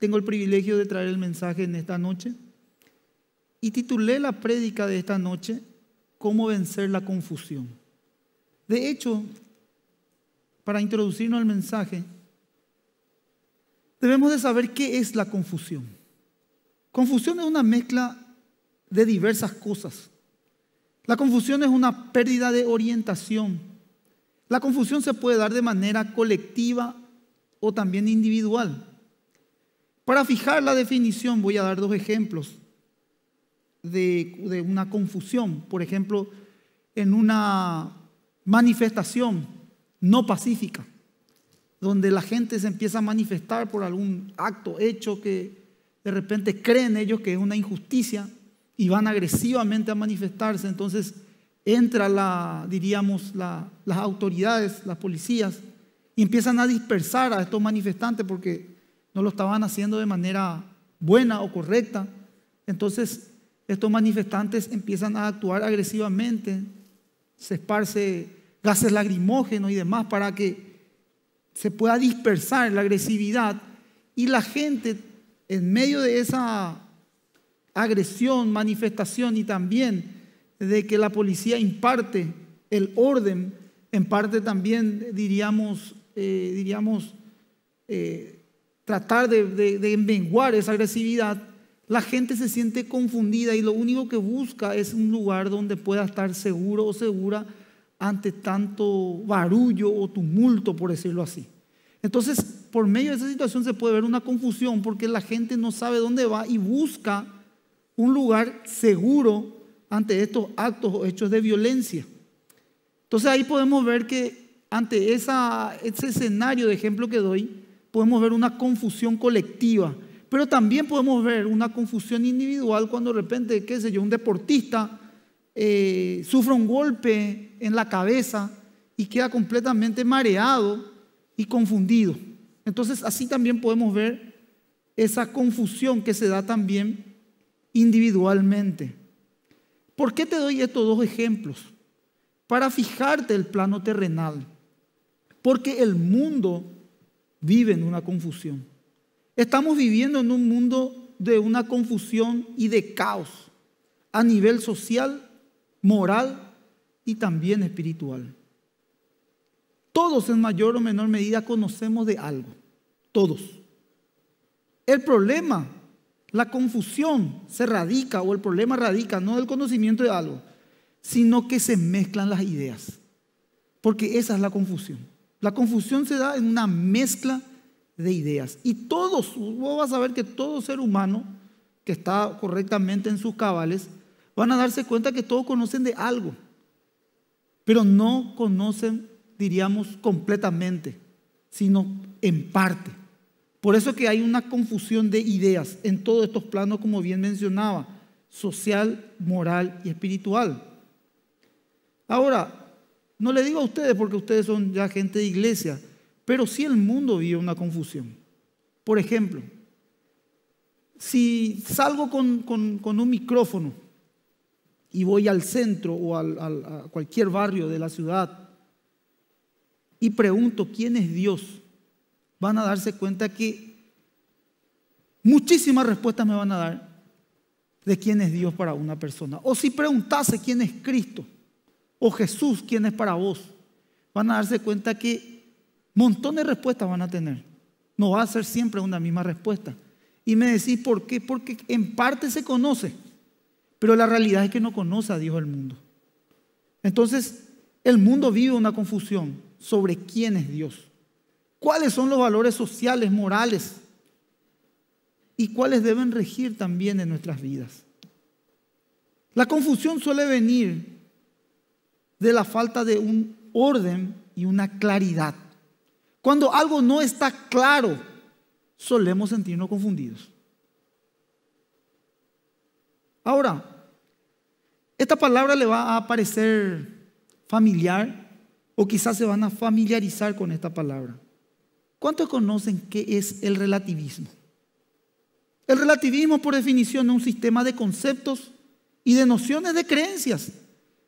tengo el privilegio de traer el mensaje en esta noche y titulé la prédica de esta noche Cómo vencer la confusión. De hecho, para introducirnos al mensaje, debemos de saber qué es la confusión. Confusión es una mezcla de diversas cosas. La confusión es una pérdida de orientación. La confusión se puede dar de manera colectiva o también individual. Para fijar la definición voy a dar dos ejemplos de, una confusión. Por ejemplo, en una manifestación no pacífica, donde la gente se empieza a manifestar por algún acto, hecho que de repente creen ellos que es una injusticia y van agresivamente a manifestarse. Entonces entra la, diríamos, las autoridades, las policías, y empiezan a dispersar a estos manifestantes porque no lo estaban haciendo de manera buena o correcta. Entonces, estos manifestantes empiezan a actuar agresivamente, se esparce gases lacrimógenos y demás para que se pueda dispersar la agresividad y la gente en medio de esa agresión, manifestación y también de que la policía imparte el orden, en parte también diríamos, eh, diríamos eh, tratar de, de, esa agresividad, la gente se siente confundida y lo único que busca es un lugar donde pueda estar seguro o segura ante tanto barullo o tumulto, por decirlo así. Entonces, por medio de esa situación se puede ver una confusión porque la gente no sabe dónde va y busca un lugar seguro ante estos actos o hechos de violencia. Entonces ahí podemos ver que ante ese escenario de ejemplo que doy, podemos ver una confusión colectiva, pero también podemos ver una confusión individual cuando de repente, qué sé yo, un deportista eh, sufre un golpe en la cabeza y queda completamente mareado y confundido. Entonces así también podemos ver esa confusión que se da también individualmente. ¿Por qué te doy estos dos ejemplos? Para fijarte el plano terrenal. Porque el mundo viven una confusión. Estamos viviendo en un mundo de una confusión y de caos a nivel social, moral y también espiritual. Todos en mayor o menor medida conocemos de algo, todos. El problema, la confusión se radica o el problema radica no del conocimiento de algo, sino que se mezclan las ideas, porque esa es la confusión. La confusión se da en una mezcla de ideas. Y todos, vos vas a ver que todo ser humano que está correctamente en sus cabales, van a darse cuenta que todos conocen de algo, pero no conocen, diríamos, completamente, sino en parte. Por eso que hay una confusión de ideas en todos estos planos, como bien mencionaba, social, moral y espiritual. Ahora, no le digo a ustedes porque ustedes son ya gente de iglesia, pero sí el mundo vive una confusión. Por ejemplo, si salgo con, un micrófono y voy al centro o al, a cualquier barrio de la ciudad y pregunto quién es Dios, van a darse cuenta que muchísimas respuestas me van a dar de quién es Dios para una persona. O si preguntase quién es Cristo o Jesús, quién es para vos, van a darse cuenta que montones de respuestas van a tener. No va a ser siempre una misma respuesta. Y me decís, ¿por qué? Porque en parte se conoce, pero la realidad es que no conoce a Dios el mundo. Entonces, el mundo vive una confusión sobre quién es Dios, cuáles son los valores sociales, morales, y cuáles deben regir también en nuestras vidas. La confusión suele venir de la falta de un orden y una claridad. Cuando algo no está claro, solemos sentirnos confundidos. Ahora, esta palabra le va a parecer familiar o quizás se van a familiarizar con esta palabra. ¿Cuántos conocen qué es el relativismo? El relativismo, por definición, es un sistema de conceptos y de nociones de creencias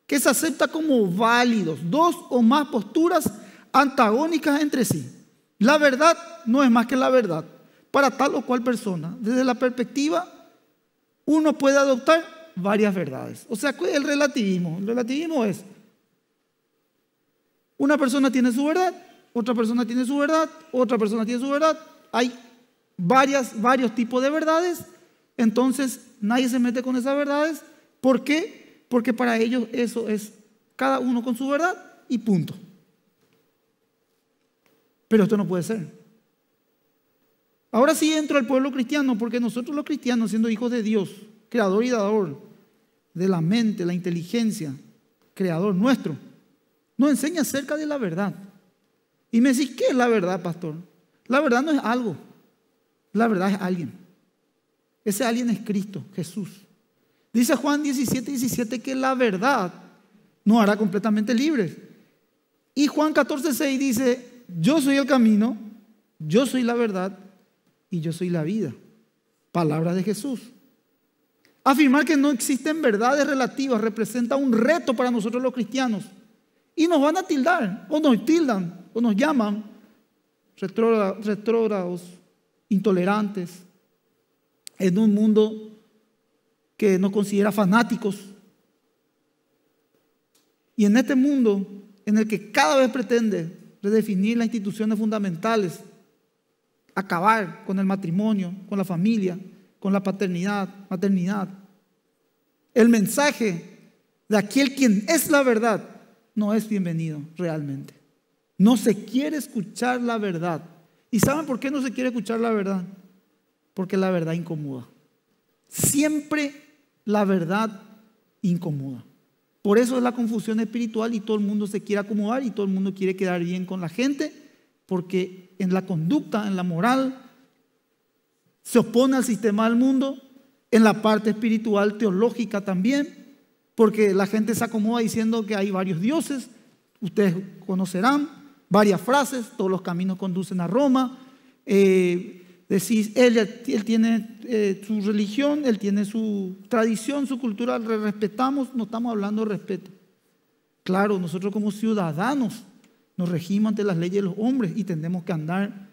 que se acepta como válidos, dos o más posturas antagónicas entre sí. La verdad no es más que la verdad para tal o cual persona. Desde la perspectiva, uno puede adoptar varias verdades. O sea, el relativismo. El relativismo es, una persona tiene su verdad, otra persona tiene su verdad, otra persona tiene su verdad. Hay varios tipos de verdades. Entonces, nadie se mete con esas verdades. ¿Por qué? porque para ellos eso es cada uno con su verdad y punto. Pero esto no puede ser. Ahora sí entro al pueblo cristiano, porque nosotros los cristianos, siendo hijos de Dios, creador y dador de la mente, la inteligencia, creador nuestro, nos enseña acerca de la verdad. Y me decís, ¿qué es la verdad, pastor? La verdad no es algo, la verdad es alguien. Ese alguien es Cristo, Jesús. Dice Juan 17, 17 que la verdad no hará completamente libres. Y Juan 14, 6 dice, yo soy el camino, yo soy la verdad y yo soy la vida. Palabra de Jesús. Afirmar que no existen verdades relativas representa un reto para nosotros los cristianos. Y nos van a tildar, o nos tildan, o nos llaman retrógrados, intolerantes, en un mundo que no considera fanáticos. Y en este mundo en el que cada vez pretende redefinir las instituciones fundamentales, acabar con el matrimonio, con la familia, con la paternidad, maternidad. El mensaje de aquel quien es la verdad no es bienvenido realmente. No se quiere escuchar la verdad. ¿Y saben por qué no se quiere escuchar la verdad? Porque la verdad incomoda. Siempre la verdad incomoda. Por eso es la confusión espiritual y todo el mundo se quiere acomodar y todo el mundo quiere quedar bien con la gente, porque en la conducta, en la moral, se opone al sistema del mundo, en la parte espiritual, teológica también, porque la gente se acomoda diciendo que hay varios dioses, ustedes conocerán varias frases, todos los caminos conducen a Roma, eh, Decís, él, él tiene eh, su religión, él tiene su tradición, su cultura, respetamos, no estamos hablando de respeto. Claro, nosotros como ciudadanos nos regimos ante las leyes de los hombres y tenemos que andar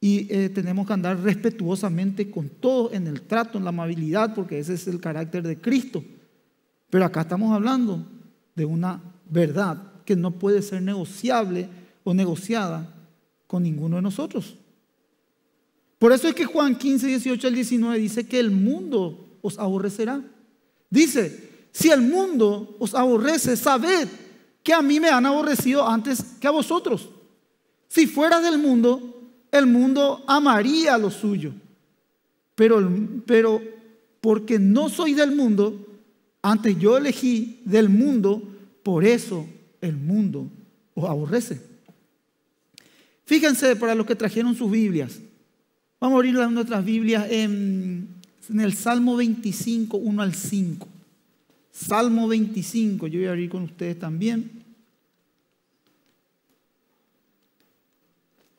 y eh, tenemos que andar respetuosamente con todos en el trato, en la amabilidad, porque ese es el carácter de Cristo. Pero acá estamos hablando de una verdad que no puede ser negociable o negociada con ninguno de nosotros. Por eso es que Juan 15, 18 al 19 dice que el mundo os aborrecerá. Dice, si el mundo os aborrece, sabed que a mí me han aborrecido antes que a vosotros. Si fuera del mundo, el mundo amaría lo suyo. Pero, pero porque no soy del mundo, antes yo elegí del mundo, por eso el mundo os aborrece. Fíjense para los que trajeron sus Biblias. Vamos a abrir las nuestras Biblias en, en, el Salmo 25, 1 al 5. Salmo 25, yo voy a abrir con ustedes también.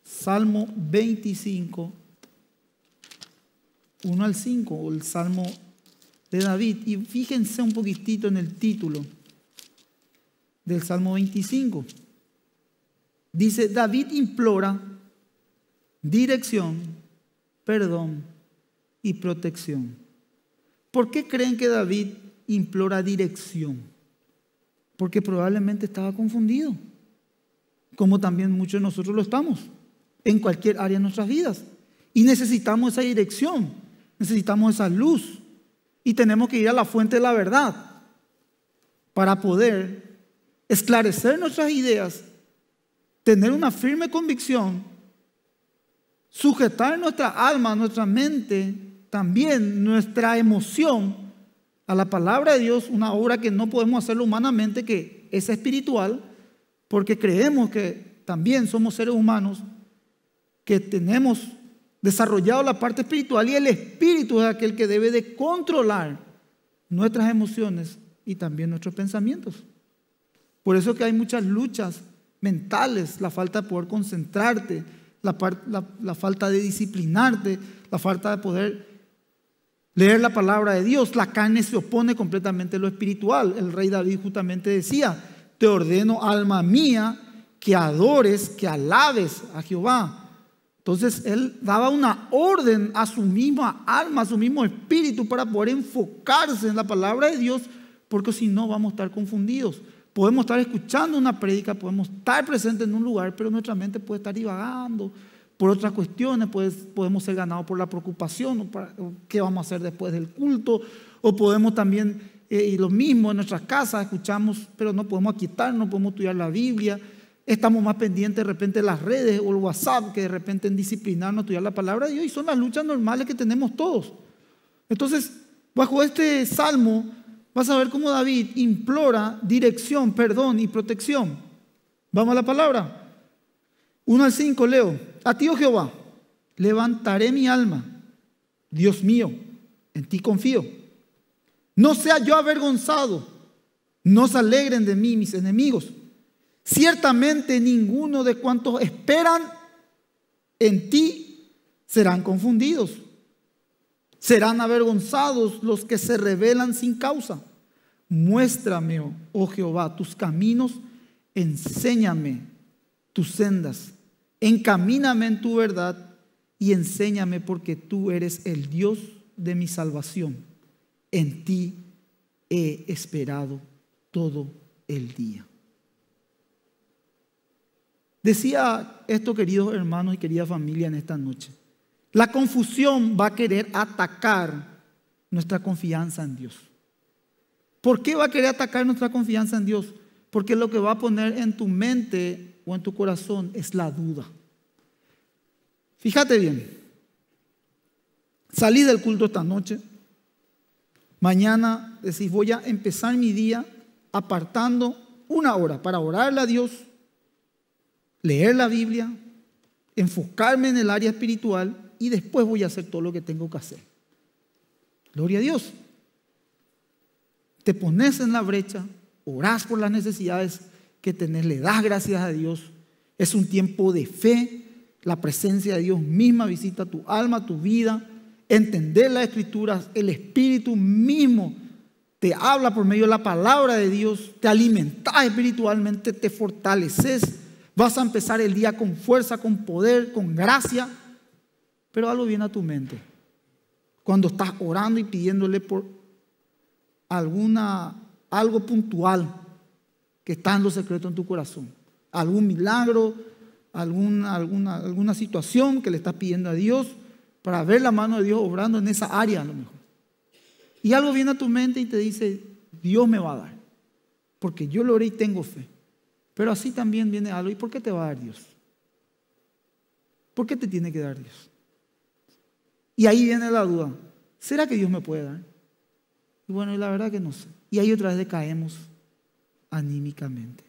Salmo 25, 1 al 5, o el Salmo de David. Y fíjense un poquitito en el título del Salmo 25. Dice, David implora dirección perdón y protección. ¿Por qué creen que David implora dirección? Porque probablemente estaba confundido, como también muchos de nosotros lo estamos, en cualquier área de nuestras vidas. Y necesitamos esa dirección, necesitamos esa luz, y tenemos que ir a la fuente de la verdad para poder esclarecer nuestras ideas, tener una firme convicción sujetar nuestra alma, nuestra mente, también nuestra emoción a la palabra de Dios, una obra que no podemos hacer humanamente, que es espiritual, porque creemos que también somos seres humanos, que tenemos desarrollado la parte espiritual y el espíritu es aquel que debe de controlar nuestras emociones y también nuestros pensamientos. Por eso que hay muchas luchas mentales, la falta de poder concentrarte, la, falta de disciplinarte, la falta de poder leer la palabra de Dios. La carne se opone completamente a lo espiritual. El rey David justamente decía, te ordeno, alma mía, que adores, que alabes a Jehová. Entonces él daba una orden a su misma alma, a su mismo espíritu, para poder enfocarse en la palabra de Dios, porque si no vamos a estar confundidos. Podemos estar escuchando una prédica podemos estar presentes en un lugar, pero nuestra mente puede estar divagando por otras cuestiones, podemos ser ganados por la preocupación, qué vamos a hacer después del culto, o podemos también, eh, y lo mismo en nuestras casas, escuchamos, pero no podemos quitar, no podemos estudiar la Biblia, estamos más pendientes de repente de las redes o el WhatsApp que de repente en disciplinarnos, estudiar la palabra de Dios, y son las luchas normales que tenemos todos. Entonces, bajo este salmo, vas a ver cómo David implora dirección, perdón y protección. Vamos a la palabra. 1 al 5 leo. A ti, oh Jehová, levantaré mi alma. Dios mío, en ti confío. No sea yo avergonzado. No se alegren de mí mis enemigos. Ciertamente ninguno de cuantos esperan en ti serán confundidos. Serán avergonzados los que se rebelan sin causa. Muéstrame, oh Jehová, tus caminos, enséñame tus sendas, encamíname en tu verdad y enséñame porque tú eres el Dios de mi salvación. En ti he esperado todo el día. Decía esto, queridos hermanos y querida familia, en esta noche. La confusión va a querer atacar nuestra confianza en Dios. ¿Por qué va a querer atacar nuestra confianza en Dios? Porque lo que va a poner en tu mente o en tu corazón es la duda. Fíjate bien, salí del culto esta noche, mañana decís voy a empezar mi día apartando una hora para orarle a Dios, leer la Biblia, enfocarme en el área espiritual y después voy a hacer todo lo que tengo que hacer. Gloria a Dios. Te pones en la brecha, orás por las necesidades que tenés, le das gracias a Dios. Es un tiempo de fe, la presencia de Dios misma visita tu alma, tu vida. Entender las escrituras, el Espíritu mismo te habla por medio de la palabra de Dios, te alimentas espiritualmente, te fortaleces, vas a empezar el día con fuerza, con poder, con gracia. Pero algo viene a tu mente. Cuando estás orando y pidiéndole por alguna, algo puntual que está en lo secreto en tu corazón. Algún milagro, alguna, alguna, alguna situación que le estás pidiendo a Dios para ver la mano de Dios obrando en esa área a lo mejor. Y algo viene a tu mente y te dice, Dios me va a dar, porque yo lo oré y tengo fe. Pero así también viene algo, ¿y por qué te va a dar Dios? ¿Por qué te tiene que dar Dios? Y ahí viene la duda. ¿Será que Dios me puede dar? Y bueno, la verdad que no sé. Y ahí otra vez caemos anímicamente.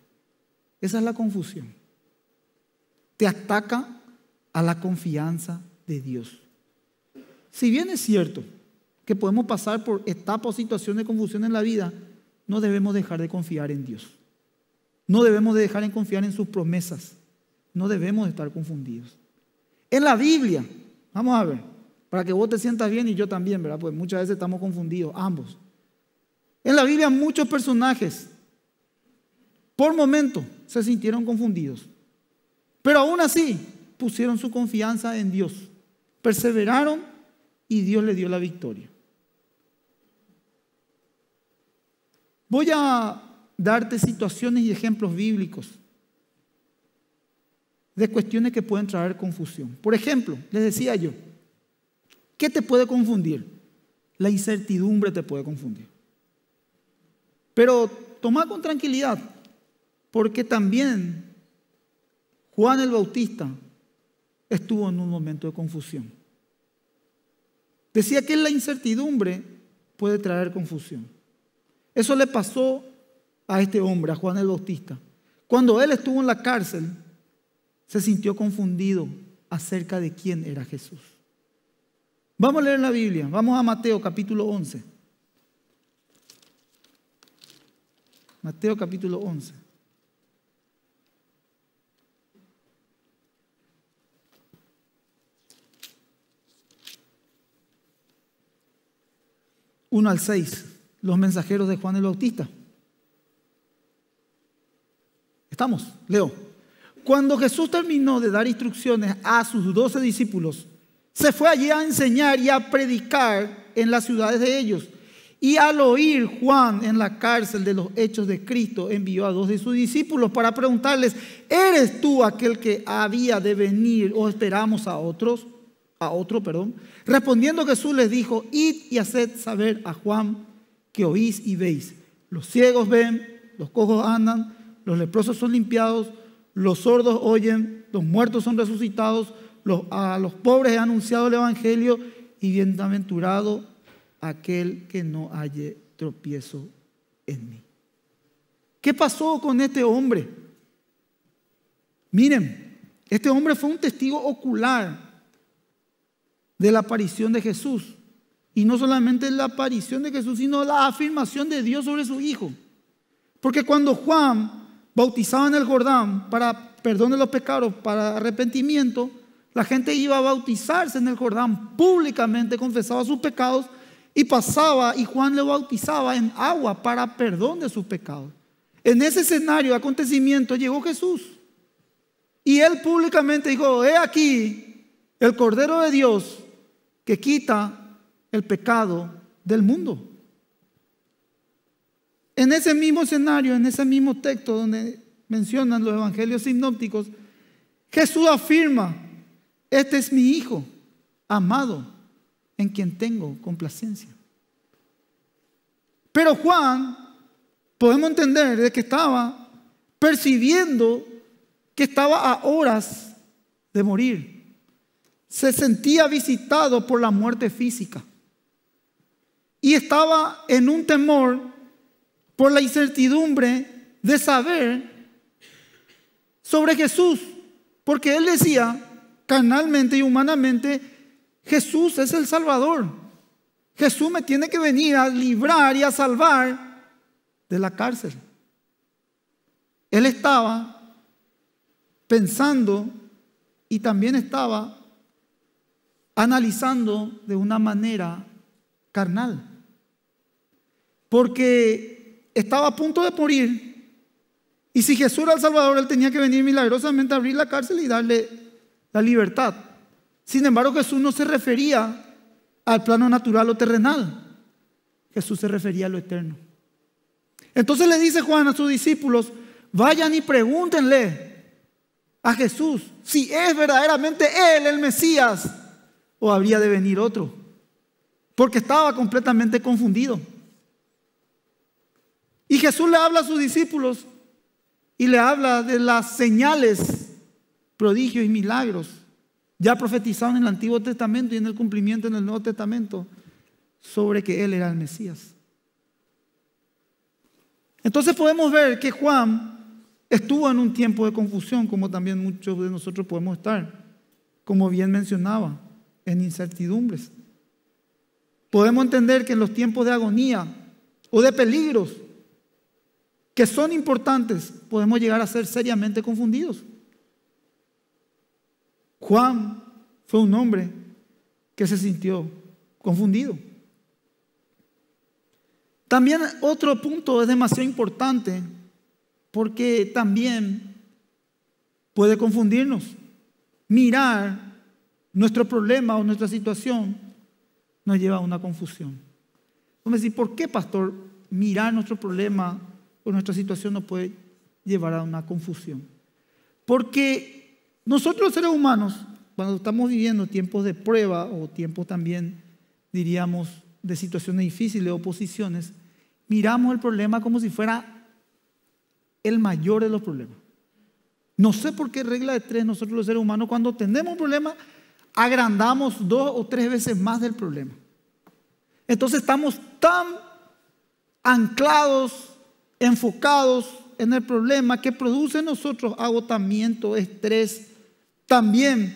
Esa es la confusión. Te ataca a la confianza de Dios. Si bien es cierto que podemos pasar por etapas o situaciones de confusión en la vida, no debemos dejar de confiar en Dios. No debemos dejar de confiar en sus promesas. No debemos estar confundidos. En la Biblia, vamos a ver, para que vos te sientas bien y yo también, ¿verdad? Pues muchas veces estamos confundidos, ambos. En la Biblia muchos personajes, por momento se sintieron confundidos, pero aún así pusieron su confianza en Dios, perseveraron y Dios le dio la victoria. Voy a darte situaciones y ejemplos bíblicos de cuestiones que pueden traer confusión. Por ejemplo, les decía yo, ¿Qué te puede confundir? La incertidumbre te puede confundir. Pero toma con tranquilidad, porque también Juan el Bautista estuvo en un momento de confusión. Decía que la incertidumbre puede traer confusión. Eso le pasó a este hombre, a Juan el Bautista. Cuando él estuvo en la cárcel, se sintió confundido acerca de quién era Jesús. Vamos a leer la Biblia, vamos a Mateo capítulo 11. Mateo capítulo 11. 1 al 6, los mensajeros de Juan el Bautista. ¿Estamos? Leo. Cuando Jesús terminó de dar instrucciones a sus doce discípulos se fue allí a enseñar y a predicar en las ciudades de ellos. Y al oír Juan en la cárcel de los hechos de Cristo, envió a dos de sus discípulos para preguntarles, ¿eres tú aquel que había de venir o esperamos a otros? A otro, perdón. Respondiendo Jesús les dijo, id y haced saber a Juan que oís y veis. Los ciegos ven, los cojos andan, los leprosos son limpiados, los sordos oyen, los muertos son resucitados, a los pobres he anunciado el Evangelio y bienaventurado aquel que no haya tropiezo en mí. ¿Qué pasó con este hombre? Miren, este hombre fue un testigo ocular de la aparición de Jesús. Y no solamente la aparición de Jesús, sino la afirmación de Dios sobre su Hijo. Porque cuando Juan bautizaba en el Jordán para perdón de los pecados, para arrepentimiento, la gente iba a bautizarse en el Jordán públicamente, confesaba sus pecados y pasaba y Juan le bautizaba en agua para perdón de sus pecados. En ese escenario, acontecimiento, llegó Jesús. Y él públicamente dijo, he aquí el Cordero de Dios que quita el pecado del mundo. En ese mismo escenario, en ese mismo texto donde mencionan los evangelios sinópticos, Jesús afirma este es mi Hijo, amado, en quien tengo complacencia. Pero Juan, podemos entender de que estaba percibiendo que estaba a horas de morir. Se sentía visitado por la muerte física. Y estaba en un temor por la incertidumbre de saber sobre Jesús. Porque él decía, carnalmente y humanamente, Jesús es el Salvador. Jesús me tiene que venir a librar y a salvar de la cárcel. Él estaba pensando y también estaba analizando de una manera carnal. Porque estaba a punto de morir. Y si Jesús era el Salvador, él tenía que venir milagrosamente a abrir la cárcel y darle la libertad. Sin embargo, Jesús no se refería al plano natural o terrenal. Jesús se refería a lo eterno. Entonces le dice Juan a sus discípulos, vayan y pregúntenle a Jesús si es verdaderamente Él el Mesías o habría de venir otro. Porque estaba completamente confundido. Y Jesús le habla a sus discípulos y le habla de las señales prodigios y milagros, ya profetizados en el Antiguo Testamento y en el cumplimiento en el Nuevo Testamento, sobre que Él era el Mesías. Entonces podemos ver que Juan estuvo en un tiempo de confusión, como también muchos de nosotros podemos estar, como bien mencionaba, en incertidumbres. Podemos entender que en los tiempos de agonía o de peligros que son importantes, podemos llegar a ser seriamente confundidos. Juan fue un hombre que se sintió confundido. También otro punto es demasiado importante porque también puede confundirnos. Mirar nuestro problema o nuestra situación nos lleva a una confusión. Vamos a ¿por qué, pastor, mirar nuestro problema o nuestra situación nos puede llevar a una confusión? Porque nosotros los seres humanos, cuando estamos viviendo tiempos de prueba o tiempos también, diríamos, de situaciones difíciles, o posiciones, miramos el problema como si fuera el mayor de los problemas. No sé por qué regla de tres nosotros los seres humanos, cuando tenemos un problema, agrandamos dos o tres veces más del problema. Entonces estamos tan anclados, enfocados en el problema que produce en nosotros agotamiento, estrés, también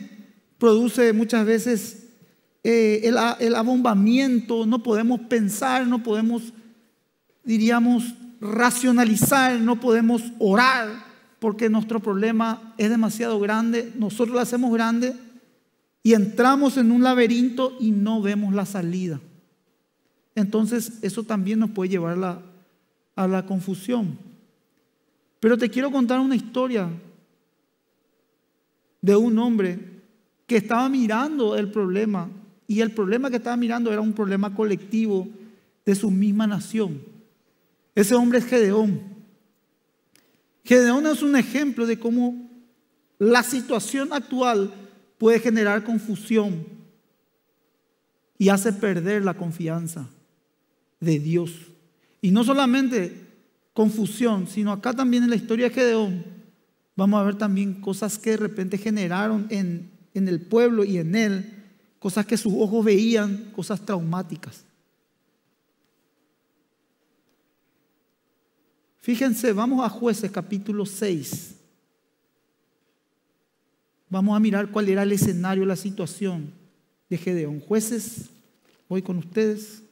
produce muchas veces eh, el, abombamiento, no podemos pensar, no podemos, diríamos, racionalizar, no podemos orar porque nuestro problema es demasiado grande, nosotros lo hacemos grande y entramos en un laberinto y no vemos la salida. Entonces eso también nos puede llevar a la confusión. Pero te quiero contar una historia de un hombre que estaba mirando el problema y el problema que estaba mirando era un problema colectivo de su misma nación. Ese hombre es Gedeón. Gedeón es un ejemplo de cómo la situación actual puede generar confusión y hace perder la confianza de Dios. Y no solamente confusión, sino acá también en la historia de Gedeón vamos a ver también cosas que de repente generaron en, el pueblo y en él, cosas que sus ojos veían, cosas traumáticas. Fíjense, vamos a jueces capítulo 6. Vamos a mirar cuál era el escenario, la situación de Gedeón. Jueces, voy con ustedes.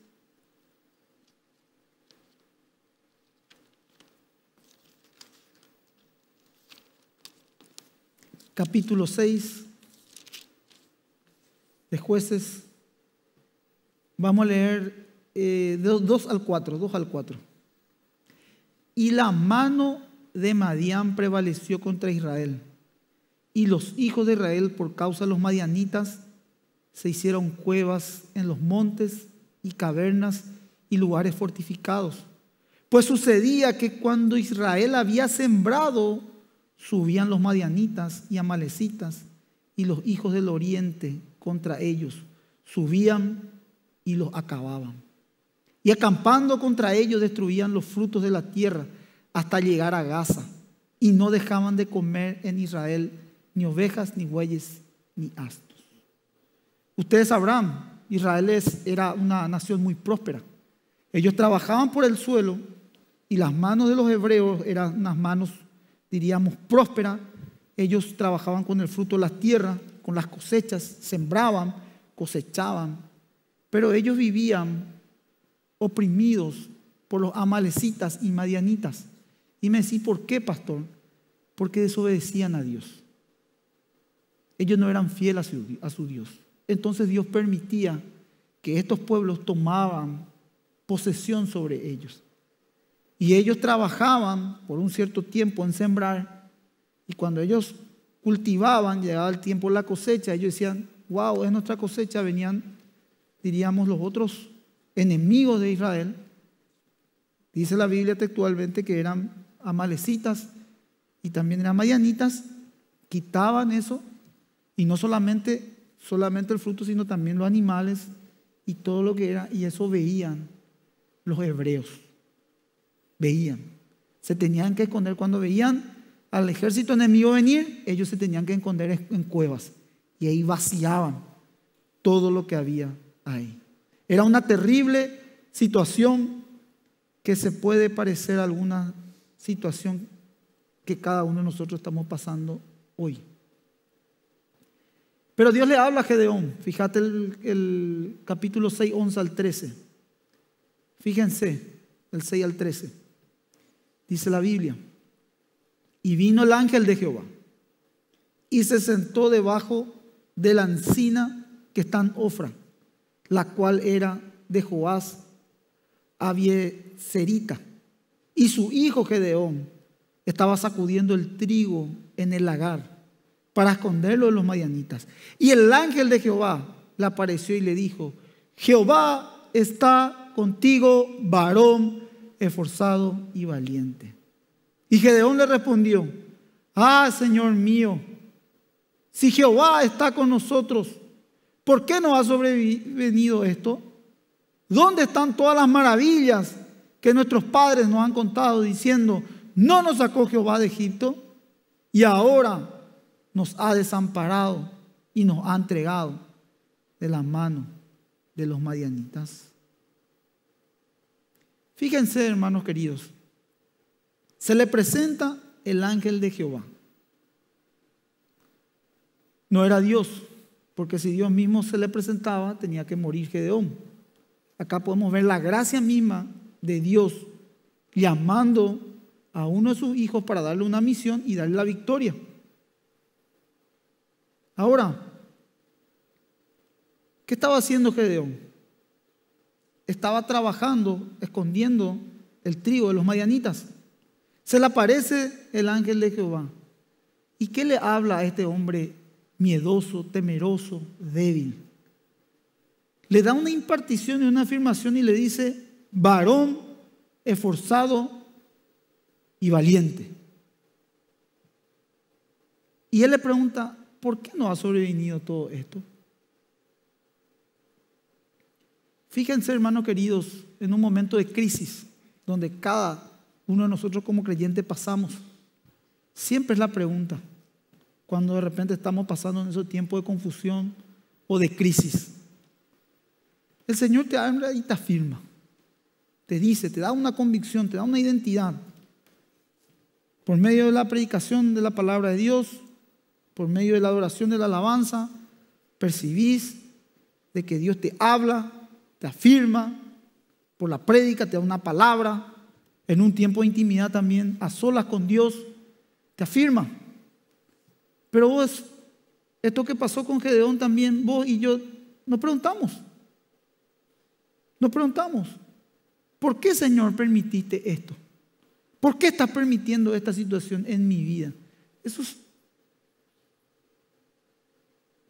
capítulo 6 de jueces. Vamos a leer 2 eh, al 4, 2 al 4. Y la mano de Madián prevaleció contra Israel. Y los hijos de Israel, por causa de los madianitas, se hicieron cuevas en los montes y cavernas y lugares fortificados. Pues sucedía que cuando Israel había sembrado subían los madianitas y amalecitas y los hijos del oriente contra ellos. Subían y los acababan. Y acampando contra ellos destruían los frutos de la tierra hasta llegar a Gaza. Y no dejaban de comer en Israel ni ovejas, ni bueyes, ni astos. Ustedes sabrán, Israel era una nación muy próspera. Ellos trabajaban por el suelo y las manos de los hebreos eran las manos diríamos, próspera. Ellos trabajaban con el fruto de la tierra, con las cosechas, sembraban, cosechaban, pero ellos vivían oprimidos por los amalecitas y madianitas. Y me decís, ¿por qué, pastor? Porque desobedecían a Dios. Ellos no eran fieles a su Dios. Entonces Dios permitía que estos pueblos tomaban posesión sobre ellos. Y ellos trabajaban por un cierto tiempo en sembrar. Y cuando ellos cultivaban, llegaba el tiempo de la cosecha, ellos decían, wow, es nuestra cosecha, venían, diríamos, los otros enemigos de Israel. Dice la Biblia textualmente que eran amalecitas y también eran mayanitas. quitaban eso y no solamente, solamente el fruto, sino también los animales y todo lo que era, y eso veían los hebreos veían. Se tenían que esconder cuando veían al ejército enemigo venir, ellos se tenían que esconder en cuevas y ahí vaciaban todo lo que había ahí. Era una terrible situación que se puede parecer a alguna situación que cada uno de nosotros estamos pasando hoy. Pero Dios le habla a Gedeón. Fíjate el, el capítulo 6, 11 al 13. Fíjense, el 6 al 13 dice la Biblia. Y vino el ángel de Jehová y se sentó debajo de la encina que está en Ofra, la cual era de Joás Abiezerita Y su hijo Gedeón estaba sacudiendo el trigo en el lagar para esconderlo de los madianitas. Y el ángel de Jehová le apareció y le dijo, Jehová está contigo, varón esforzado y valiente. Y Gedeón le respondió, ah, Señor mío, si Jehová está con nosotros, ¿por qué nos ha sobrevenido esto? ¿Dónde están todas las maravillas que nuestros padres nos han contado diciendo, no nos sacó Jehová de Egipto y ahora nos ha desamparado y nos ha entregado de las manos de los madianitas? Fíjense, hermanos queridos, se le presenta el ángel de Jehová. No era Dios, porque si Dios mismo se le presentaba, tenía que morir Gedeón. Acá podemos ver la gracia misma de Dios llamando a uno de sus hijos para darle una misión y darle la victoria. Ahora, ¿qué estaba haciendo Gedeón? estaba trabajando, escondiendo el trigo de los marianitas. Se le aparece el ángel de Jehová. ¿Y qué le habla a este hombre miedoso, temeroso, débil? Le da una impartición y una afirmación y le dice, varón, esforzado y valiente. Y él le pregunta, ¿por qué no ha sobrevenido todo esto? Fíjense, hermanos queridos, en un momento de crisis, donde cada uno de nosotros como creyente pasamos, siempre es la pregunta, cuando de repente estamos pasando en esos tiempo de confusión o de crisis. El Señor te habla y te afirma, te dice, te da una convicción, te da una identidad. Por medio de la predicación de la palabra de Dios, por medio de la adoración de la alabanza, percibís de que Dios te habla, te afirma, por la prédica te da una palabra, en un tiempo de intimidad también, a solas con Dios, te afirma. Pero vos, esto que pasó con Gedeón también, vos y yo, nos preguntamos, nos preguntamos, ¿por qué Señor permitiste esto? ¿Por qué estás permitiendo esta situación en mi vida? Eso es,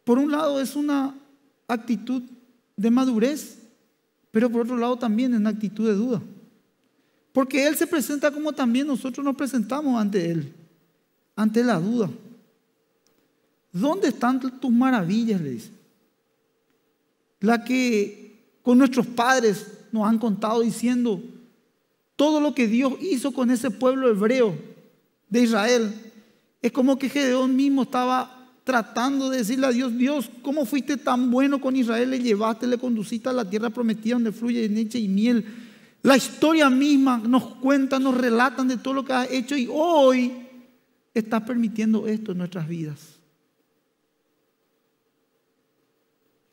por un lado, es una actitud de madurez pero por otro lado también en una actitud de duda. Porque Él se presenta como también nosotros nos presentamos ante Él, ante la duda. ¿Dónde están tus maravillas? Le dice. La que con nuestros padres nos han contado diciendo todo lo que Dios hizo con ese pueblo hebreo de Israel. Es como que Gedeón mismo estaba tratando de decirle a Dios, Dios, ¿cómo fuiste tan bueno con Israel? Le llevaste, le conduciste a la tierra prometida donde fluye leche y miel. La historia misma nos cuenta, nos relatan de todo lo que has hecho y hoy estás permitiendo esto en nuestras vidas.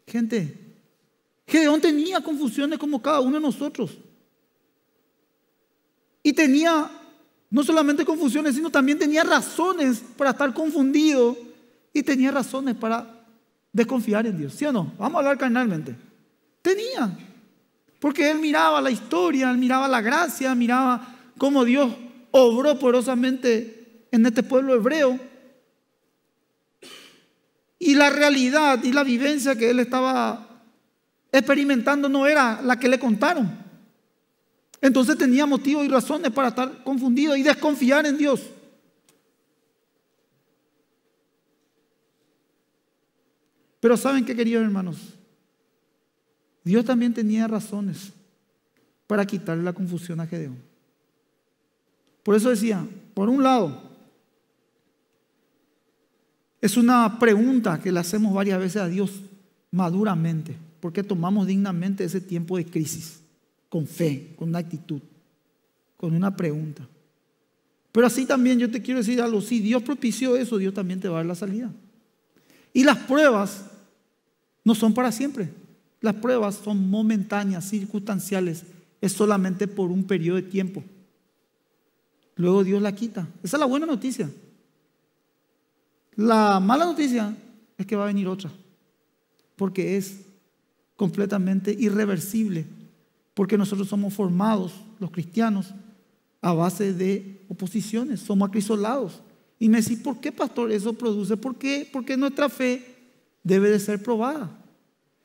Gente, Gedeón tenía confusiones como cada uno de nosotros. Y tenía no solamente confusiones, sino también tenía razones para estar confundido y tenía razones para desconfiar en Dios. ¿Sí o no? Vamos a hablar carnalmente. Tenía. Porque él miraba la historia, él miraba la gracia, miraba cómo Dios obró poderosamente en este pueblo hebreo. Y la realidad y la vivencia que él estaba experimentando no era la que le contaron. Entonces tenía motivos y razones para estar confundido y desconfiar en Dios. Pero ¿saben qué, queridos hermanos? Dios también tenía razones para quitarle la confusión a Gedeón. Por eso decía, por un lado, es una pregunta que le hacemos varias veces a Dios maduramente, porque tomamos dignamente ese tiempo de crisis, con fe, con una actitud, con una pregunta. Pero así también yo te quiero decir algo, si Dios propició eso, Dios también te va a dar la salida. Y las pruebas no son para siempre. Las pruebas son momentáneas, circunstanciales. Es solamente por un periodo de tiempo. Luego Dios la quita. Esa es la buena noticia. La mala noticia es que va a venir otra. Porque es completamente irreversible. Porque nosotros somos formados, los cristianos, a base de oposiciones. Somos acrisolados. Y me decís, ¿por qué, pastor, eso produce? ¿Por qué? Porque nuestra fe debe de ser probada.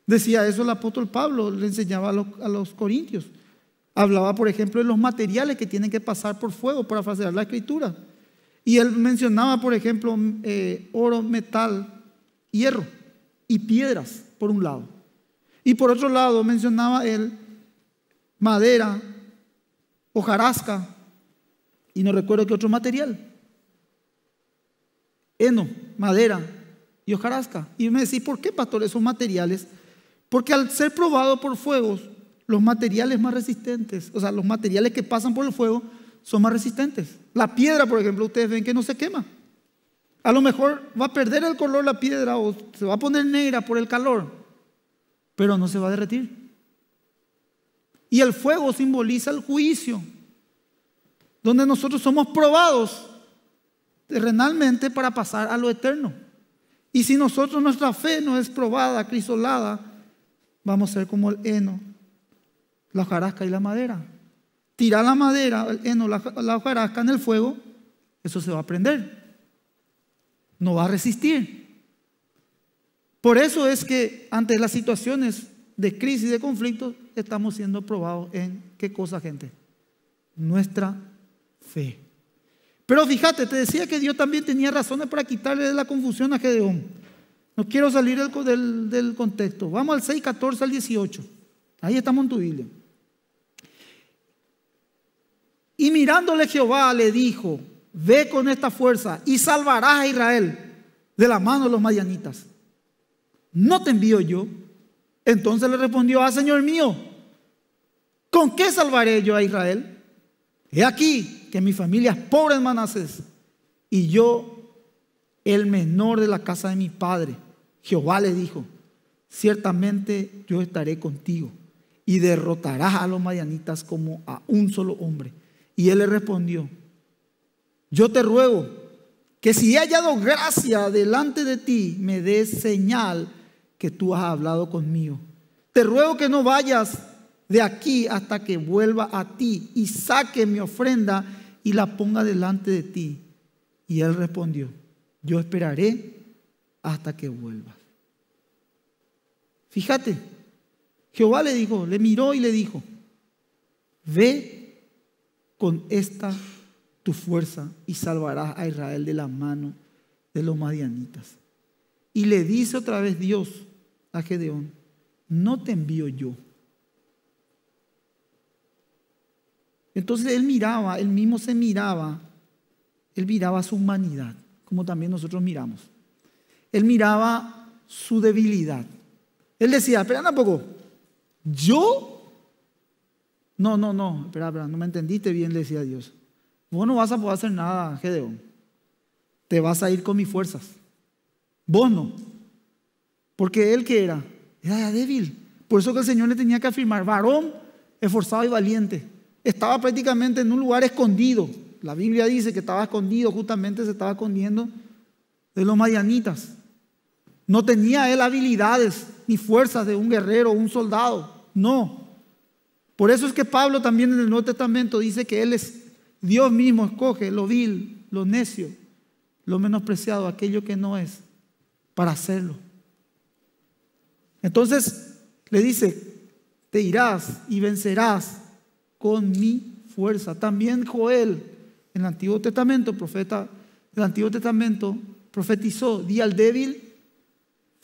Decía eso el apóstol Pablo, le enseñaba a los, corintios. Hablaba, por ejemplo, de los materiales que tienen que pasar por fuego para facilitar la escritura. Y él mencionaba, por ejemplo, eh, oro, metal, hierro y piedras, por un lado. Y por otro lado, mencionaba él madera, hojarasca, y no recuerdo qué otro material. Heno, madera, y Y me decís, ¿por qué, pastor? Esos materiales. Porque al ser probado por fuegos, los materiales más resistentes, o sea, los materiales que pasan por el fuego, son más resistentes. La piedra, por ejemplo, ustedes ven que no se quema. A lo mejor va a perder el color la piedra o se va a poner negra por el calor, pero no se va a derretir. Y el fuego simboliza el juicio, donde nosotros somos probados terrenalmente para pasar a lo eterno. Y si nosotros nuestra fe no es probada, crisolada, vamos a ser como el heno, la hojarasca y la madera. Tira la madera, el heno, la, hojarasca en el fuego, eso se va a prender. No va a resistir. Por eso es que ante las situaciones de crisis, y de conflictos, estamos siendo probados en qué cosa, gente? Nuestra fe. Pero fíjate, te decía que Dios también tenía razones para quitarle la confusión a Gedeón. No quiero salir del, contexto. Vamos al 6, 14 al 18. Ahí estamos en Y mirándole Jehová le dijo, ve con esta fuerza y salvarás a Israel de la mano de los madianitas. No te envío yo. Entonces le respondió, ah, Señor mío, ¿con qué salvaré yo a Israel? He aquí, que mi familia es pobre en Manasés y yo, el menor de la casa de mi padre. Jehová le dijo, ciertamente yo estaré contigo y derrotarás a los madianitas como a un solo hombre. Y él le respondió, yo te ruego que si he hallado gracia delante de ti, me des señal que tú has hablado conmigo. Te ruego que no vayas de aquí hasta que vuelva a ti y saque mi ofrenda y la ponga delante de ti. Y él respondió, yo esperaré hasta que vuelvas. Fíjate, Jehová le dijo, le miró y le dijo, ve con esta tu fuerza y salvarás a Israel de la mano de los madianitas. Y le dice otra vez Dios a Gedeón, no te envío yo Entonces él miraba, él mismo se miraba, él miraba su humanidad, como también nosotros miramos. Él miraba su debilidad. Él decía, espera un poco, ¿yo? No, no, no, espera, espera, no me entendiste bien, le decía Dios. Vos no vas a poder hacer nada, Gedeón. Te vas a ir con mis fuerzas. Vos no. Porque él que era, era débil. Por eso que el Señor le tenía que afirmar, varón, esforzado y valiente estaba prácticamente en un lugar escondido. La Biblia dice que estaba escondido, justamente se estaba escondiendo de los madianitas. No tenía él habilidades ni fuerzas de un guerrero, o un soldado. No. Por eso es que Pablo también en el Nuevo Testamento dice que él es Dios mismo escoge lo vil, lo necio, lo menospreciado, aquello que no es, para hacerlo. Entonces le dice, te irás y vencerás con mi fuerza. También Joel, en el Antiguo Testamento, profeta, del Antiguo Testamento profetizó, di al débil,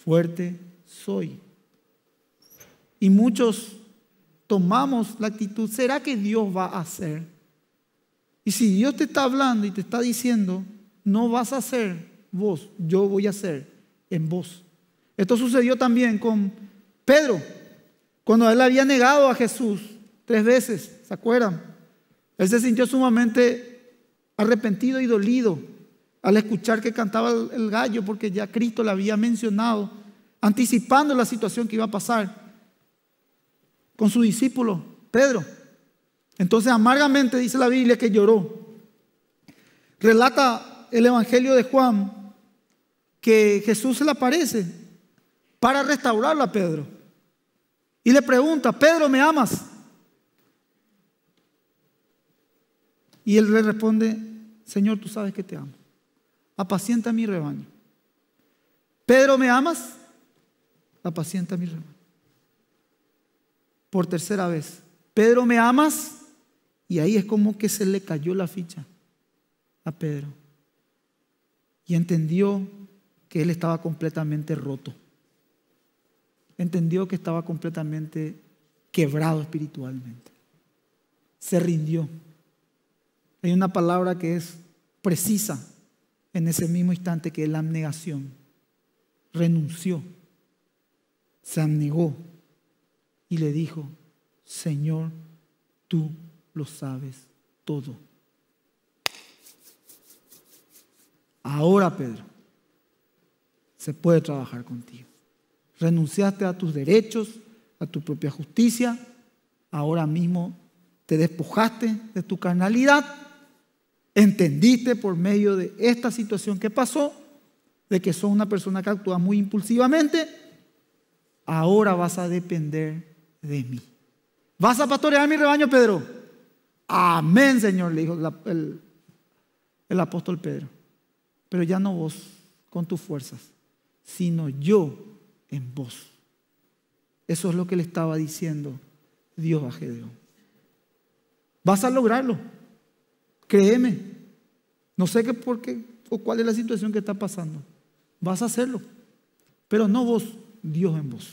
fuerte soy. Y muchos tomamos la actitud, ¿será que Dios va a hacer? Y si Dios te está hablando y te está diciendo, no vas a hacer vos, yo voy a hacer en vos. Esto sucedió también con Pedro, cuando él había negado a Jesús tres veces. ¿Se acuerdan? Él se sintió sumamente arrepentido y dolido al escuchar que cantaba el gallo porque ya Cristo le había mencionado, anticipando la situación que iba a pasar con su discípulo, Pedro. Entonces amargamente dice la Biblia que lloró. Relata el Evangelio de Juan que Jesús se le aparece para restaurarlo a Pedro. Y le pregunta, Pedro, ¿me amas? Y él le responde, Señor, tú sabes que te amo. Apacienta mi rebaño. Pedro, ¿me amas? Apacienta mi rebaño. Por tercera vez, Pedro, ¿me amas? Y ahí es como que se le cayó la ficha a Pedro. Y entendió que él estaba completamente roto. Entendió que estaba completamente quebrado espiritualmente. Se rindió. Hay una palabra que es precisa en ese mismo instante que es la abnegación. Renunció, se abnegó y le dijo, Señor, tú lo sabes todo. Ahora, Pedro, se puede trabajar contigo. Renunciaste a tus derechos, a tu propia justicia, ahora mismo te despojaste de tu carnalidad entendiste por medio de esta situación que pasó, de que sos una persona que actúa muy impulsivamente, ahora vas a depender de mí. ¿Vas a pastorear mi rebaño, Pedro? Amén, Señor, le dijo el, apóstol Pedro. Pero ya no vos con tus fuerzas, sino yo en vos. Eso es lo que le estaba diciendo Dios a Gedeón. Vas a lograrlo. Créeme, no sé qué por qué o cuál es la situación que está pasando. Vas a hacerlo, pero no vos, Dios en vos.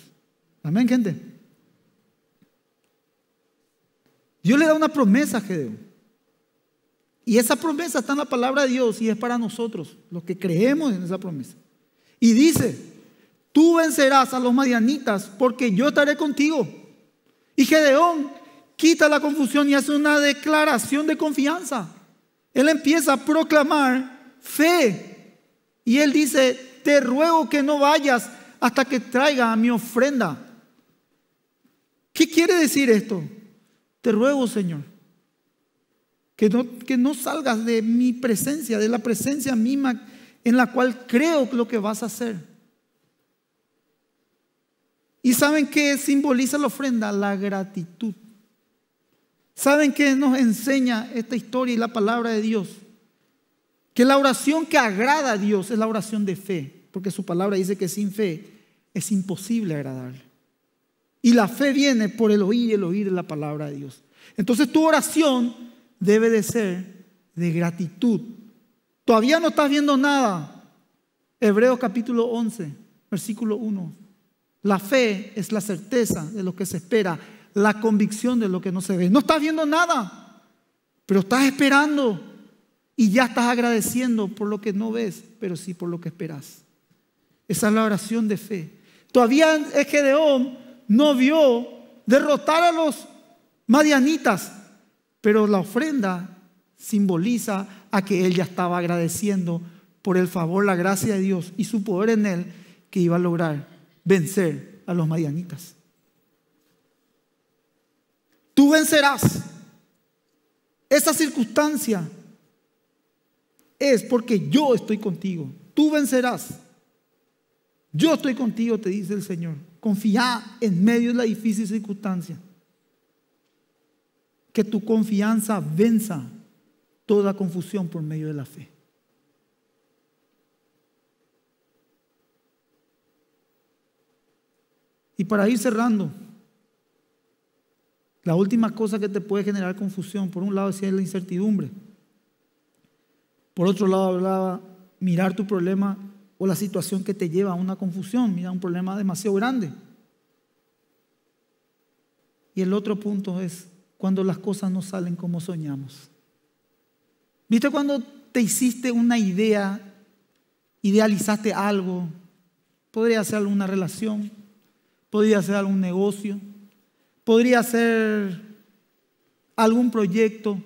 Amén, gente. Dios le da una promesa a Gedeón. Y esa promesa está en la palabra de Dios y es para nosotros, los que creemos en esa promesa. Y dice, tú vencerás a los madianitas porque yo estaré contigo. Y Gedeón quita la confusión y hace una declaración de confianza. Él empieza a proclamar fe. Y él dice, te ruego que no vayas hasta que traiga mi ofrenda. ¿Qué quiere decir esto? Te ruego, Señor, que no, que no salgas de mi presencia, de la presencia misma en la cual creo lo que vas a hacer. ¿Y saben qué simboliza la ofrenda? La gratitud. ¿Saben qué nos enseña esta historia y la palabra de Dios? Que la oración que agrada a Dios es la oración de fe, porque su palabra dice que sin fe es imposible agradarle. Y la fe viene por el oír y el oír de la palabra de Dios. Entonces tu oración debe de ser de gratitud. Todavía no estás viendo nada. Hebreos capítulo 11, versículo 1. La fe es la certeza de lo que se espera la convicción de lo que no se ve. No estás viendo nada, pero estás esperando y ya estás agradeciendo por lo que no ves, pero sí por lo que esperas. Esa es la oración de fe. Todavía es no vio derrotar a los madianitas, pero la ofrenda simboliza a que él ya estaba agradeciendo por el favor, la gracia de Dios y su poder en él que iba a lograr vencer a los madianitas. Tú vencerás. Esa circunstancia es porque yo estoy contigo. Tú vencerás. Yo estoy contigo, te dice el Señor. Confía en medio de la difícil circunstancia. Que tu confianza venza toda confusión por medio de la fe. Y para ir cerrando, la última cosa que te puede generar confusión, por un lado es la incertidumbre, por otro lado hablaba mirar tu problema o la situación que te lleva a una confusión, mira un problema demasiado grande. Y el otro punto es cuando las cosas no salen como soñamos. ¿Viste cuando te hiciste una idea, idealizaste algo? Podría ser alguna relación, podría ser algún negocio, podría ser algún proyecto,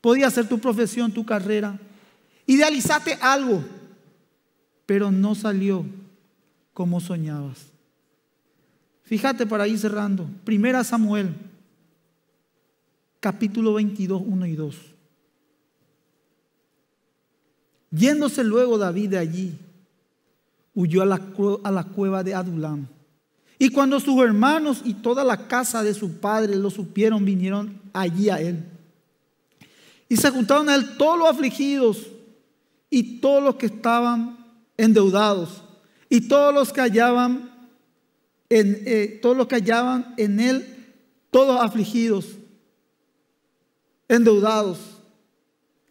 podría ser tu profesión, tu carrera. Idealizaste algo, pero no salió como soñabas. Fíjate para ir cerrando. Primera Samuel, capítulo 22, 1 y 2. Yéndose luego David de allí, huyó a la, a la cueva de Adulam y cuando sus hermanos y toda la casa de su padre lo supieron, vinieron allí a él. Y se juntaron a él todos los afligidos y todos los que estaban endeudados y todos los que hallaban en, eh, todos los que hallaban en él, todos afligidos, endeudados,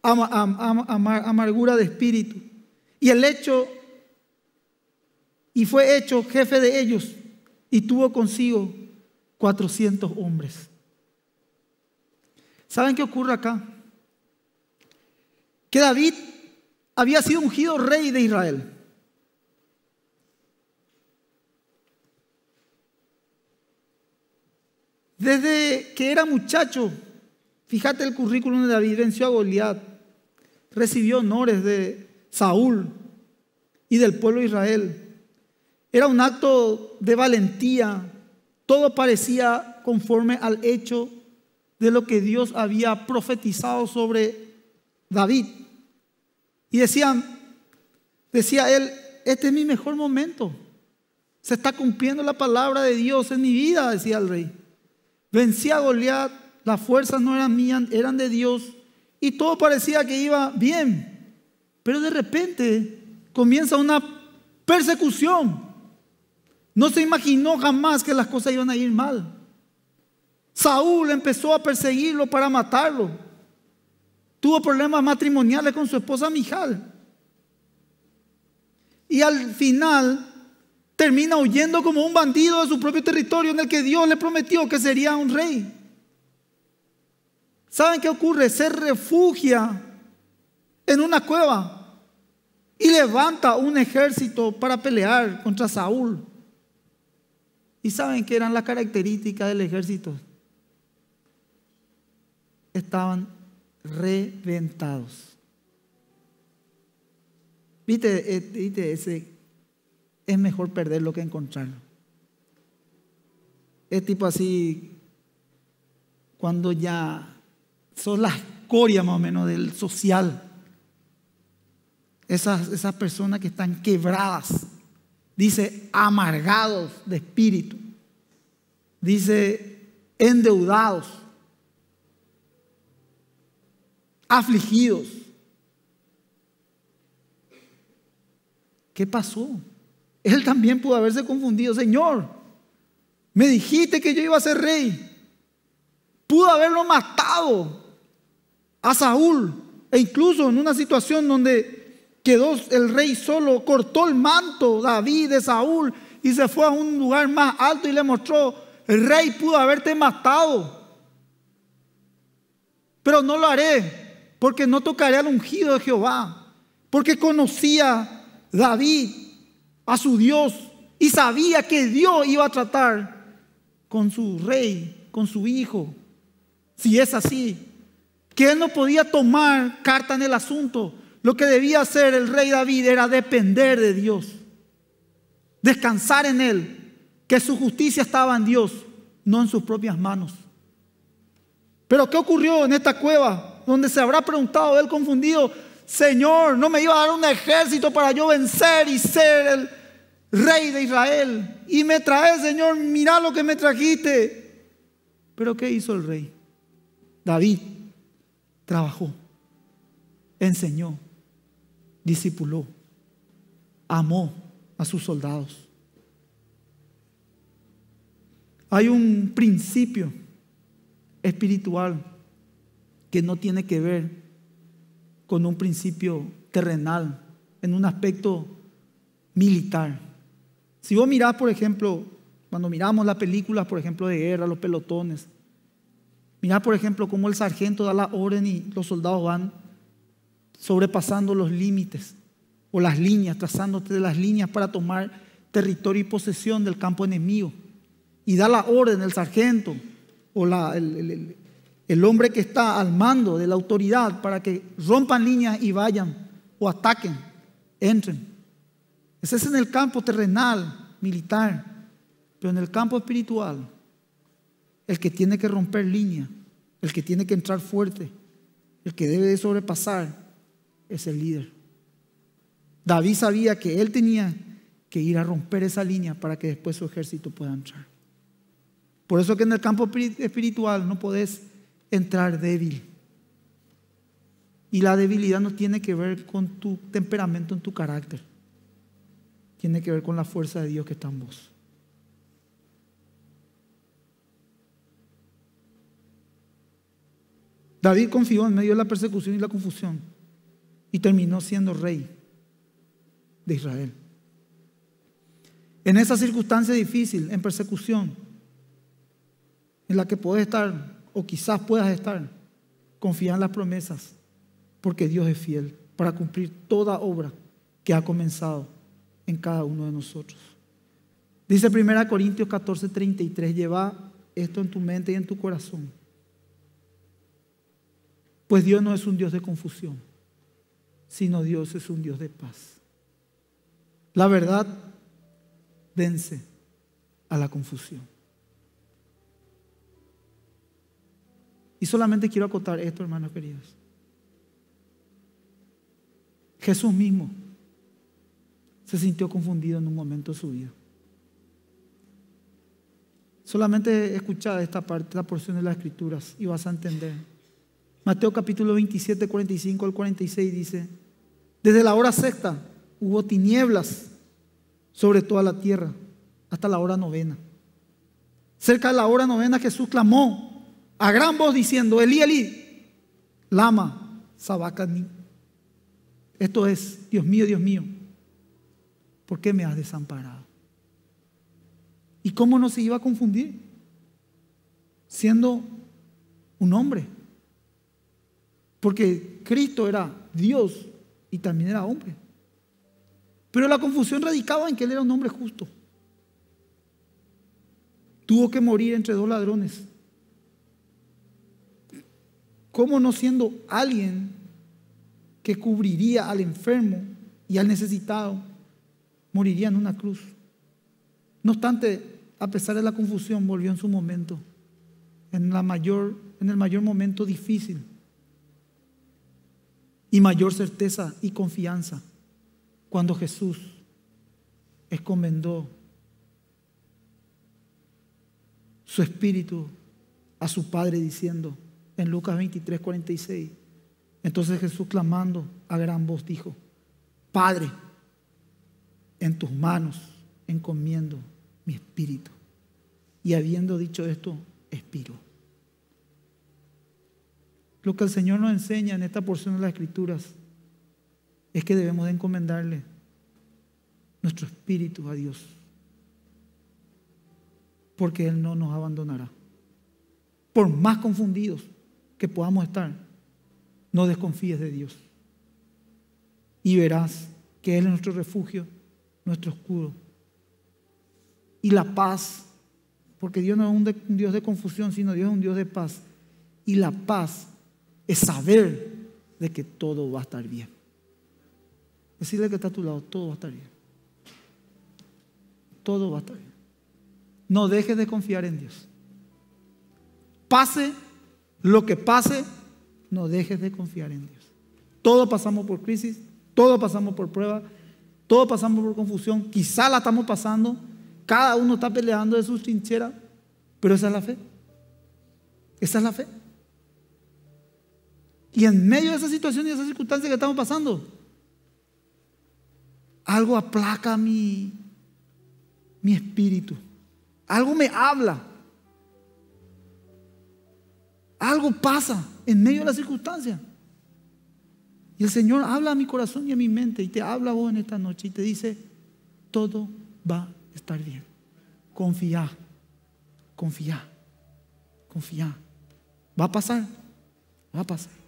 amargura de espíritu. Y el hecho, y fue hecho jefe de ellos y tuvo consigo 400 hombres. ¿Saben qué ocurre acá? Que David había sido ungido rey de Israel. Desde que era muchacho, fíjate el currículum de David, venció a Goliat, recibió honores de Saúl y del pueblo de Israel. Era un acto de valentía. Todo parecía conforme al hecho de lo que Dios había profetizado sobre David. Y decían, decía él, este es mi mejor momento. Se está cumpliendo la palabra de Dios en mi vida, decía el rey. Vencí a Goliat, las fuerzas no eran mías, eran de Dios. Y todo parecía que iba bien. Pero de repente comienza una persecución. No se imaginó jamás que las cosas iban a ir mal. Saúl empezó a perseguirlo para matarlo. Tuvo problemas matrimoniales con su esposa Mijal. Y al final termina huyendo como un bandido de su propio territorio en el que Dios le prometió que sería un rey. ¿Saben qué ocurre? Se refugia en una cueva y levanta un ejército para pelear contra Saúl. ¿Y saben qué eran las características del ejército? Estaban reventados. Eh, ¿Viste? Ese, es mejor perderlo que encontrarlo. Es tipo así, cuando ya son las escoria más o menos del social. Esas, esas personas que están quebradas dice amargados de espíritu, dice endeudados, afligidos. ¿Qué pasó? Él también pudo haberse confundido. Señor, me dijiste que yo iba a ser rey. Pudo haberlo matado a Saúl. E incluso en una situación donde Quedó el rey solo, cortó el manto David de Saúl y se fue a un lugar más alto y le mostró, el rey pudo haberte matado, pero no lo haré, porque no tocaré al ungido de Jehová, porque conocía David a su Dios y sabía que Dios iba a tratar con su rey, con su hijo. Si es así, que él no podía tomar carta en el asunto, lo que debía hacer el rey David era depender de Dios, descansar en Él, que su justicia estaba en Dios, no en sus propias manos. Pero ¿qué ocurrió en esta cueva? Donde se habrá preguntado él confundido, Señor, ¿no me iba a dar un ejército para yo vencer y ser el rey de Israel? Y me trae, Señor, mira lo que me trajiste. Pero ¿qué hizo el rey? David trabajó, enseñó, discipuló, amó a sus soldados. Hay un principio espiritual que no tiene que ver con un principio terrenal, en un aspecto militar. Si vos mirás, por ejemplo, cuando miramos las películas, por ejemplo, de guerra, los pelotones, mirás, por ejemplo, cómo el sargento da la orden y los soldados van sobrepasando los límites o las líneas, trazándote de las líneas para tomar territorio y posesión del campo enemigo. Y da la orden el sargento o el, hombre que está al mando de la autoridad para que rompan líneas y vayan o ataquen, entren. Ese es en el campo terrenal, militar, pero en el campo espiritual, el que tiene que romper líneas, el que tiene que entrar fuerte, el que debe de sobrepasar es el líder. David sabía que él tenía que ir a romper esa línea para que después su ejército pueda entrar. Por eso que en el campo espiritual no podés entrar débil. Y la debilidad no tiene que ver con tu temperamento, en tu carácter. Tiene que ver con la fuerza de Dios que está en vos. David confió en medio de la persecución y la confusión y terminó siendo rey de Israel. En esa circunstancia difícil, en persecución, en la que puedes estar o quizás puedas estar, confía en las promesas, porque Dios es fiel para cumplir toda obra que ha comenzado en cada uno de nosotros. Dice 1 Corintios 14, 33, lleva esto en tu mente y en tu corazón. Pues Dios no es un Dios de confusión, sino Dios es un Dios de paz. La verdad vence a la confusión. Y solamente quiero acotar esto, hermanos queridos. Jesús mismo se sintió confundido en un momento de su vida. Solamente escucha esta parte, esta porción de las escrituras y vas a entender. Mateo capítulo 27, 45 al 46 dice, desde la hora sexta hubo tinieblas sobre toda la tierra hasta la hora novena. Cerca de la hora novena Jesús clamó a gran voz diciendo, Elí, Elí, lama, sabacani. Esto es, Dios mío, Dios mío, ¿por qué me has desamparado? ¿Y cómo no se iba a confundir? Siendo un hombre porque Cristo era Dios y también era hombre. Pero la confusión radicaba en que él era un hombre justo. Tuvo que morir entre dos ladrones. ¿Cómo no siendo alguien que cubriría al enfermo y al necesitado, moriría en una cruz? No obstante, a pesar de la confusión, volvió en su momento, en, la mayor, en el mayor momento difícil y mayor certeza y confianza cuando Jesús encomendó su espíritu a su Padre diciendo en Lucas 23, 46, entonces Jesús clamando a gran voz dijo, Padre, en tus manos encomiendo mi espíritu. Y habiendo dicho esto, expiró. Lo que el Señor nos enseña en esta porción de las Escrituras es que debemos de encomendarle nuestro espíritu a Dios, porque Él no nos abandonará. Por más confundidos que podamos estar, no desconfíes de Dios y verás que Él es nuestro refugio, nuestro escudo y la paz, porque Dios no es un, Dios de confusión, sino Dios es un Dios de paz y la paz es saber de que todo va a estar bien. Decirle que está a tu lado, todo va a estar bien. Todo va a estar bien. No dejes de confiar en Dios. Pase lo que pase, no dejes de confiar en Dios. Todos pasamos por crisis, todos pasamos por pruebas, todos pasamos por confusión, quizá la estamos pasando, cada uno está peleando de sus trincheras, pero esa es la fe. Esa es la fe. Y en medio de esa situación y esa circunstancia que estamos pasando, algo aplaca mi, mi espíritu. Algo me habla. Algo pasa en medio de la circunstancia. Y el Señor habla a mi corazón y a mi mente y te habla vos en esta noche y te dice, todo va a estar bien. Confía, confía, confía. Va a pasar, va a pasar.